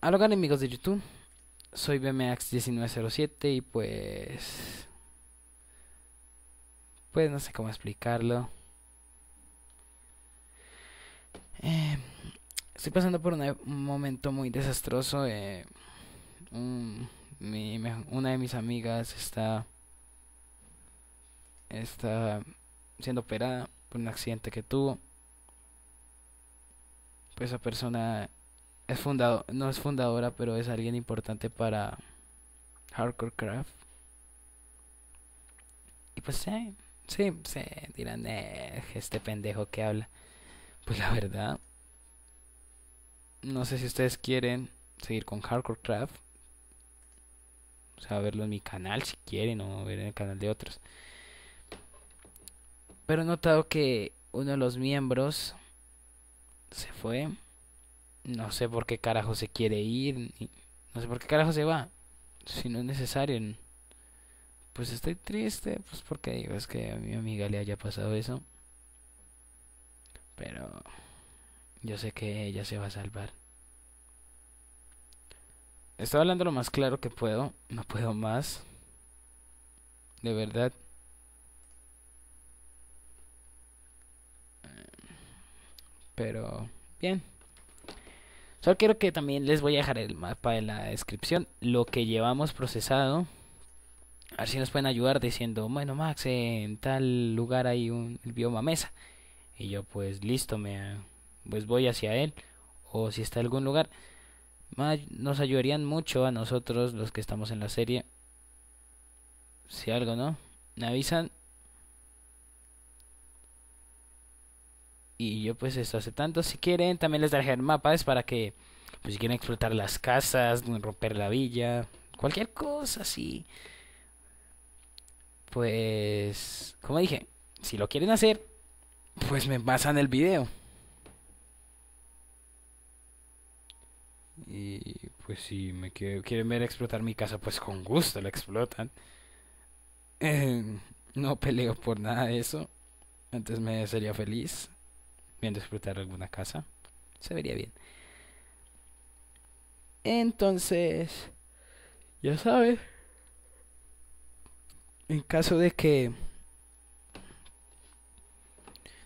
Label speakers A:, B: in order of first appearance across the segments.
A: Hola amigos de YouTube, soy bmx 1907 y pues... Pues no sé cómo explicarlo. Eh, estoy pasando por un momento muy desastroso. Eh, una de mis amigas está... Está siendo operada por un accidente que tuvo. Pues esa persona es fundado, no es fundadora, pero es alguien importante para Hardcore Craft. Y pues sí, sí, sí dirán, eh, este pendejo que habla. Pues la verdad, no sé si ustedes quieren seguir con Hardcore Craft. O sea, verlo en mi canal si quieren o ver en el canal de otros. Pero he notado que uno de los miembros se fue no sé por qué carajo se quiere ir, no sé por qué carajo se va, si no es necesario. Pues estoy triste, pues porque digo, es que a mi amiga le haya pasado eso. Pero yo sé que ella se va a salvar. Estoy hablando lo más claro que puedo, no puedo más. De verdad. Pero bien. Solo quiero que también les voy a dejar el mapa de la descripción, lo que llevamos procesado. A ver si nos pueden ayudar diciendo, bueno Max, en tal lugar hay un bioma mesa. Y yo pues listo, me pues voy hacia él. O si está en algún lugar. Nos ayudarían mucho a nosotros los que estamos en la serie. Si algo, ¿no? Me avisan Y yo pues esto hace tanto. Si quieren, también les daré Es para que, pues si quieren explotar las casas, romper la villa, cualquier cosa así. Pues, como dije, si lo quieren hacer, pues me pasan el video. Y pues si me quieren ver explotar mi casa, pues con gusto la explotan. Eh, no peleo por nada de eso. Antes me sería feliz. Viendo explotar alguna casa. Se vería bien. Entonces, ya sabes, en caso de que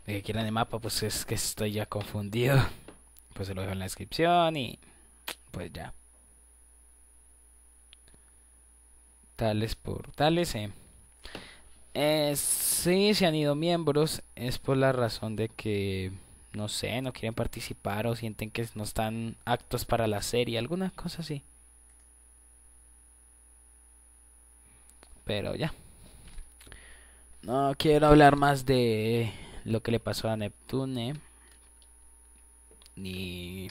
A: de que quieran el mapa, pues es que estoy ya confundido. Pues se lo dejo en la descripción y pues ya. Tales por tales, eh. Eh, sí, se han ido miembros. Es por la razón de que, no sé, no quieren participar o sienten que no están aptos para la serie, alguna cosa así. Pero ya. No quiero hablar más de lo que le pasó a Neptune. Ni.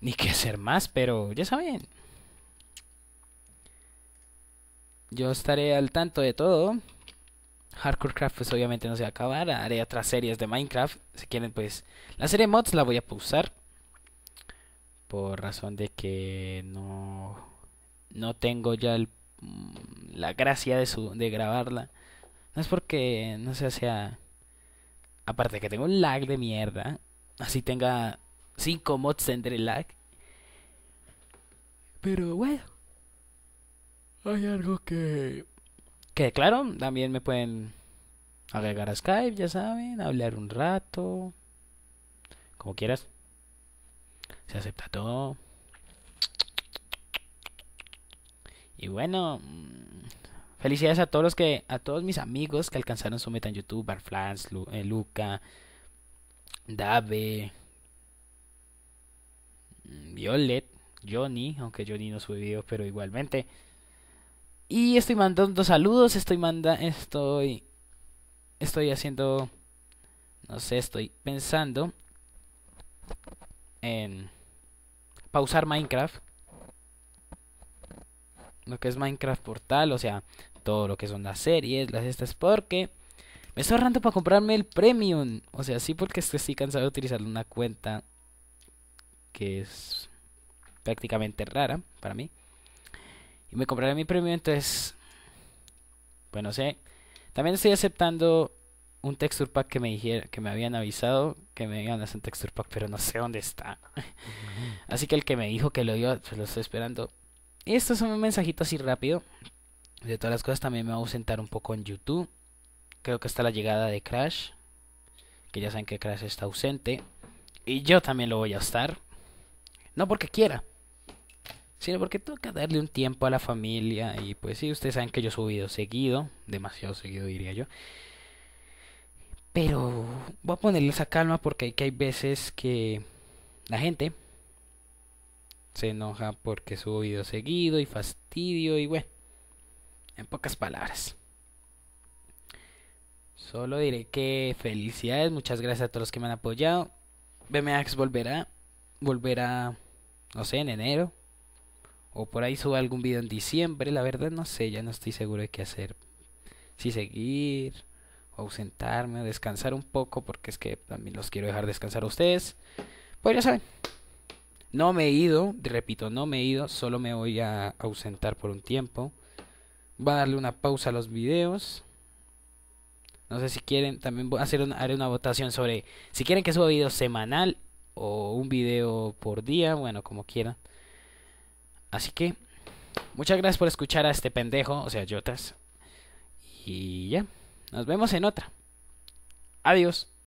A: Ni qué hacer más, pero ya saben. Yo estaré al tanto de todo. Hardcore pues obviamente no se va a acabar, haré otras series de Minecraft, si quieren pues la serie mods la voy a pausar por razón de que no no tengo ya el, mm, la gracia de su de grabarla. No es porque no sé, sea aparte que tengo un lag de mierda, así tenga 5 mods el lag. Pero bueno, hay algo que que claro, también me pueden agregar a Skype, ya saben, hablar un rato, como quieras. Se acepta todo. Y bueno, mm, felicidades a todos los que, a todos mis amigos que alcanzaron su meta en YouTube, Barflans, eh, Luca, Dave, mm, Violet, Johnny, aunque Johnny no subió, pero igualmente. Y estoy mandando saludos, estoy manda estoy estoy haciendo no sé, estoy pensando en pausar Minecraft. Lo que es Minecraft Portal, o sea, todo lo que son las series, las estas porque me estoy ahorrando para comprarme el Premium, o sea, sí porque estoy cansado de utilizar una cuenta que es prácticamente rara para mí y me compraré mi premio, entonces, bueno, sé. También estoy aceptando un texture pack que me dijera, que me habían avisado que me iban a hacer un texture pack, pero no sé dónde está. así que el que me dijo que lo dio, pues lo estoy esperando. Y esto es un mensajito así rápido. De todas las cosas también me voy a ausentar un poco en YouTube. Creo que está la llegada de Crash. Que ya saben que Crash está ausente. Y yo también lo voy a estar. No porque quiera, sino porque toca darle un tiempo a la familia. Y pues sí, ustedes saben que yo subo seguido, demasiado seguido diría yo. Pero voy a ponerles a calma porque hay, que hay veces que la gente se enoja porque subo video seguido y fastidio y bueno, en pocas palabras. Solo diré que felicidades, muchas gracias a todos los que me han apoyado. BMX volverá, volverá, no sé, en enero, o por ahí suba algún video en diciembre. La verdad no sé, ya no estoy seguro de qué hacer. Si seguir, o ausentarme, o descansar un poco, porque es que también los quiero dejar descansar a ustedes. Pues ya saben, no me he ido, repito, no me he ido, solo me voy a ausentar por un tiempo. Voy a darle una pausa a los videos. No sé si quieren, también hacer haré una votación sobre si quieren que suba video semanal o un video por día, bueno, como quieran. Así que, muchas gracias por escuchar a este pendejo, o sea, Jotas. Y ya, nos vemos en otra. Adiós.